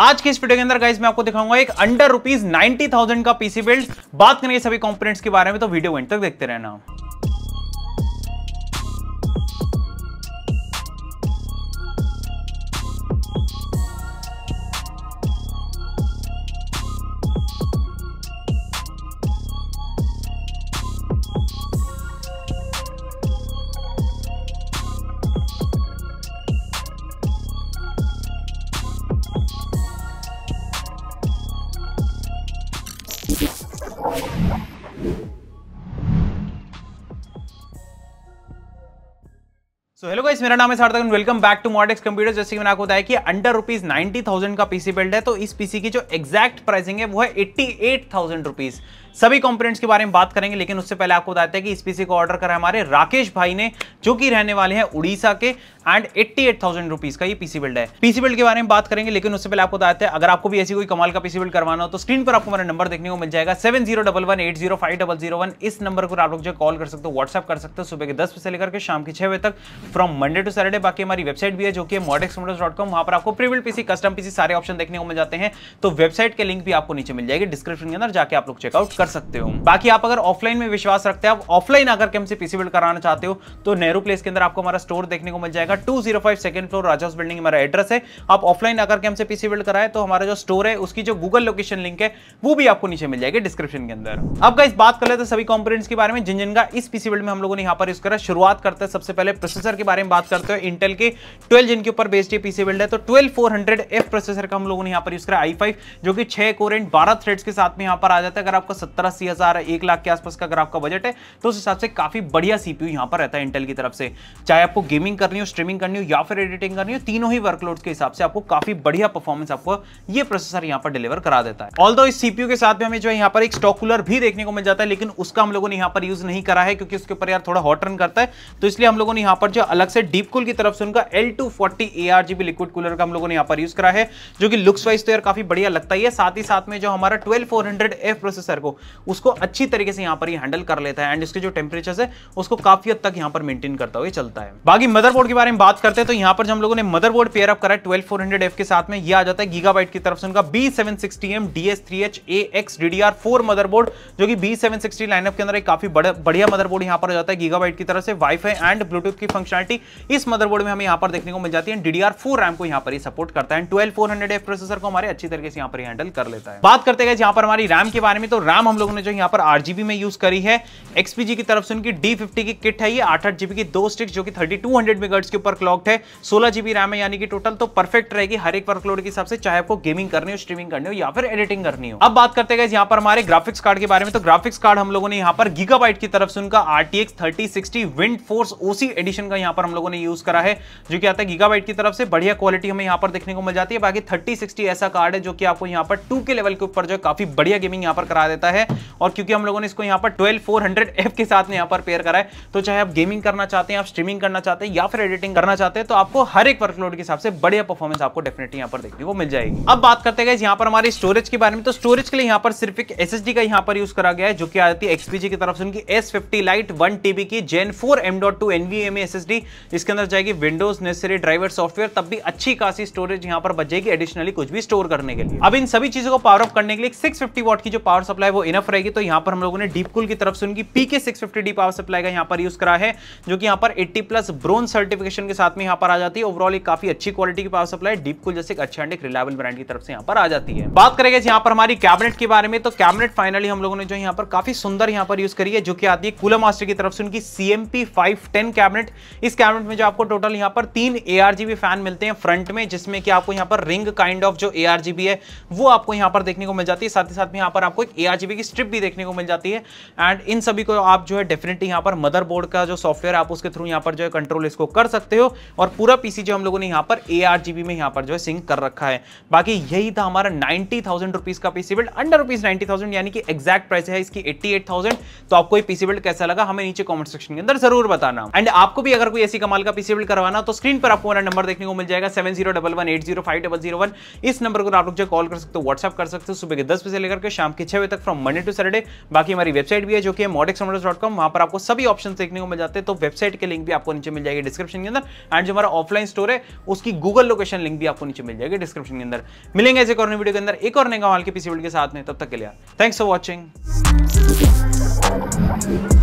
आज की इस वीडियो के अंदर गाइस मैं आपको दिखाऊंगा एक अंडर रुपीज नाइनटी थाउजेंड का पीसी बिल्ड बात करेंगे सभी कंपोनेंट्स के बारे में तो वीडियो एंड तक देखते रहना Thank you. So hello guys मेरा नाम है Sarthak welcome back to Modex computer जैसे कि मैंने आपको बताया कि अंडर रुपीज नाइनटी थाउजेंड का पीसी बिल्ड है तो इस पीसी की जो एक्जैक्ट प्राइसिंग है वो है एट्टी एट थाउजेंड रुपीज सभी कंपोनेंट्स के बारे में बात करेंगे लेकिन उससे पहले आपको बताते हैं कि इस पीसी को ऑर्डर करा हमारे राकेश भाई ने जो कि रहने वाले हैं उड़ीसा के and eighty eight thousand rupees का ये पीसी बिल्ड है पीसी बिल्ड के बारे में बात करेंगे लेकिन उससे पहले आपको बताते हैं अगर आपको भी ऐसी कोई कमाल का पीसी बिल्ड करवाना हो तो स्क्रीन पर आपको मेरा नंबर देखने को मिल जाएगा seven zero double one eight zero five double zero one इस नंबर पर आप लोग जो कॉल कर सकते हो व्हाट्सअप कर सकते हो सुबह के दस बजे से लेकर के शाम के छह बजे तक फ्रॉम मंडे टू सैटरडे बाकी हमारी वेबसाइट भी है जो कि मॉडेक्स डॉट कॉम वहाँ पर आपको प्रीविल्ड पीसी कस्टम पीसी सारे ऑप्शन देखने को मिल जाते हैं तो वेबसाइट के लिंक भी आपको नीचे मिल जाएगी डिस्क्रिप्शन के अंदर जाकर आप लोग चेकआउट कर सकते हो बाकी आप अगर ऑफलाइन में विश्वास रखते हैं आप ऑफलाइन अगर के हमसे पीसी बिल्ड कराना चाहते हो तो नेहरू प्लेस के अंदर आपको हमारा स्टोर देखने को मिल जाएगा two zero five second floor Raja's building हमारा एड्रेस है आप ऑफलाइन आकर के हमसे पीसी बिल्ड कराए तो हमारा जो स्टोर है उसकी जो गूगल लोकेशन लिंक है वो भी आपको नीचे मिल जाएगी डिस्क्रिप्शन के अंदर अब गाइस बात कर लेते सभी कॉम्पोनेट्स के बारे में जिन जिनका इस पीसी बिल्ड में हम लोगों ने यहाँ पर यूज करा शुरुआत करते हैं सबसे पहले प्रोसेसर के बारे में बात करते हैं इंटेल के ट्वेल्व जिनके ऊपर बेस्ड ये पीसी बिल्ड है तो twelve four hundred F processor का हम लोगों ने यहाँ पर यूज करा आई फाइव जो कि छह कोर एंड बारह थ्रेड्स के साथ में यहाँ पर आ जाता है अगर आपका सत्तर अस्सी हजार एक लाख के आसपास का अगर आपका बजट है तो उस हिसाब से काफी बढ़िया सीपीयू यहाँ पर रहता है इंटेल की तरफ से चाहे आपको गेमिंग करनी हो स्ट्रीमिंग करनी हो या फिर एडिटिंग करनी हो तीनों ही वर्कलोड्स के हिसाब से आपको काफी बढ़िया परफॉर्मेंस आपको ये प्रोसेसर यहाँ पर डिलीवर करा देता है ऑल इस सीपीयू के साथ में हमें जो है यहाँ पर एक स्टॉक कूलर भी देखने को मिल जाता है लेकिन उसका हम लोगों ने यहाँ पर यूज नहीं करा है क्योंकि उसके ऊपर यार थोड़ा हॉट रन करता है तो इसलिए हम लोगों ने यहाँ पर जो अलग से डीप कूल की तरफ से उनका L two forty liquid cooler का हम लोगों ने यहाँ पर यूज करा है जो कि लुक्स वाइज तो यार काफी बढ़िया लगता ही है साथ ही साथ में जो हमारा twelve four hundred F processor को उसको अच्छी तरीके से यहाँ पर हैंडल कर लेता है एंड इसके जो टेम्परेचर है उसको काफी हद तक यहाँ पर मेंटेन करता हुआ चलता है बाकी मदरबोर्ड के बारे में बात करते हैं तो यहाँ पर हम लोगों ने मदरबोर्ड पेयर अप करा है ट्वेल्व फोर हंड्रेड एफ के साथ में यह आ जाता है गीगाबाइट की तरफ से उनका B seven sixty M D S three H A X D D R four motherboard जो कि बी सेवन सिक्सटी लाइनअप के अंदर एक काफी बढ़िया मदरबोर्ड यहाँ पर आ जाता है गीगाबाइट की तरफ से वाईफाई एंड ब्लूटूथ की फंक्शन फंक्शनलिटी इस मदरबोर्ड में हमें यहाँ पर देखने को मिल जाती है डीडीआर फोर रैम को यहाँ पर ही सपोर्ट करता है twelve four hundred F processor को हमारे अच्छी तरीके से यहाँ पर हैंडल कर लेता है बात करते हैं यहाँ पर हमारी रैम के बारे में तो रैम हम लोगों ने जो यहाँ पर आठ जीबी में यूज करी है एक्सपीजी की तरफ से उनकी डी फिफ्टी की किट है ये आठ आठ जीबी की दो स्टिक्स जो कि थर्टी टू हंड्रेड मेगा के ऊपर क्लॉक है सोलह जीबी रैम है यानी कि टोटल तो परफेक्ट रहेगी हर एक वर्कलोड के हिसाब से चाहे आपको गेमिंग करनी हो स्ट्रीमिंग करनी हो या फिर एडिटिंग करनी हो अब बात करते हैं यहाँ पर हमारे ग्राफिक्स कार्ड के बारे में तो ग्राफिक्स कार्ड हम लोगों ने यहाँ पर गीगाबाइट की तरफ से उनका RTX thirty sixty wind force OC edition का यहाँ पर हम लोगों ने यूज करा है जो कि आता है गीगाबाइट की तरफ से बढ़िया क्वालिटी हमें यहाँ पर देखने को मिल जाती है बाकी थर्टी सिक्सटी ऐसा कार्ड है जो कि आपको यहाँ पर टू के लेवल के ऊपर जो है काफी बढ़िया गेमिंग यहाँ पर करा देता है और क्योंकि हम लोगों ने इसको यहाँ पर ट्वेल्व फोर हंड्रेड के साथ में यहाँ पर पेयर करा है तो चाहे आप गेमिंग करना चाहते हैं आप स्ट्रीमिंग करना चाहते हैं या फिर एडिटिंग करना चाहते हैं तो आपको हर एक वर्कलोड के हिसाब से बढ़िया परफॉर्मेंस आपको डेफिनेटली यहाँ पर देखने को मिल जाएगी अब बात करते हैं यहाँ पर हमारी स्टोरेज के बारे में तो स्टोरेज के लिए यहाँ पर सिर्फ एक एस का यहाँ पर यूज करा गया है जो कि आती है एक्सपीजी की तरफ से उनकी S fifty light one TB की gen four M dot two NVMe SSD जिसके अंदर जाएगी विंडोज नेसेसरी ड्राइवर सॉफ्टवेयर तब भी अच्छी खासी स्टोरेज यहाँ पर बचेगी एडिशनली कुछ भी स्टोर करने के लिए अब इन सभी चीजों को पावर ऑफ करने के लिए सिक्स फिफ्टी की जो पावर सप्लाई वो इनफ रहेगी तो यहाँ पर हम लोगों ने डीपकुल की तरफ से उनकी PK six fifty power supply का यहाँ पर यूज करा है जो कि यहाँ पर एट्टी प्लस ब्रोन सर्टिफिकेशन के साथ में यहाँ पर आ जाती है ओवरऑल एक काफी अच्छी क्वालिटी की पावर सप्लाई डीपकुल जैसे अच्छा एंड एक रिलायबल ब्रांड की तरफ से यहाँ पर आ जाती है बात करेंगे यहाँ पर हमारी कैबिनेट के बारे में तो कैबिनेट फाइनली हम लोगों ने जो यहाँ पर काफी सुंदर यहाँ पर यूज करी है जो कि आती है कूलर मास्टर की तरफ से उनकी सीएमपी फाइव कैबिनेट इस कैबिनेट में जो आपको टोटल यहां पर तीन ए फैन मिलते हैं फ्रंट में जिसमें कि आपको यहाँ पर रिंग काइंड ऑफ जो ए है वो आपको यहां पर देखने को मिल जाती है साथ ही साथ में यहां पर आपको एक ए की स्ट्रिप भी देखने को मिल जाती है एंड इन सभी को आप जो है डेफिनेटली यहां पर मदर का जो सॉफ्टवेयर आप उसके थ्रू यहाँ पर जो है कंट्रोल इसको कर सकते हो और पूरा पीसी जो हम लोगों ने यहाँ पर ए में यहाँ पर जो है सिंक कर रखा है बाकी यही था हमारा नाइन्टी थाउजेंड रुपीज का PC build under rupees thousand यानी कि एक्जैक्ट प्राइस है इसकी एट्टी एट थाउजेंड तो आपको पीसी बिल्ड कैसा लगा हमें नीचे कॉमेंट सेक्शन के अंदर जरूर बताना एंड आपको भी अगर अगर कोई ऐसी कमाल का पीसी बिल्ड करवाना तो स्क्रीन पर आपको मेरा नंबर देखने को मिल जाएगा seven zero double one eight zero five double zero one इस नंबर को आप लोग जो कॉल कर सकते हो व्हाट्सअप कर सकते हो सुबह के दस बजे लेकर के शाम के छह बजे तक फ्रॉम मंडे टू सैटरडे बाकी हमारी वेबसाइट भी है जो कि मॉडेक्स डॉट कॉम वहाँ पर आपको सभी ऑप्शन देखने को मिल जाते हैं तो वेबसाइट के लिंक भी आपको नीचे मिल जाएगी डिस्क्रिप्शन के अंदर एंड जो हमारा ऑफलाइन स्टोर है उसकी गूगल लोकेशन लिंक भी आपको नीचे मिल जाएगी डिस्क्रिप्शन के अंदर मिलेंगे ऐसे और वीडियो के अंदर एक और नए कमाल के पीसी बिल्ड के साथ में तब तक के लिए थैंक्स फॉर वॉचिंग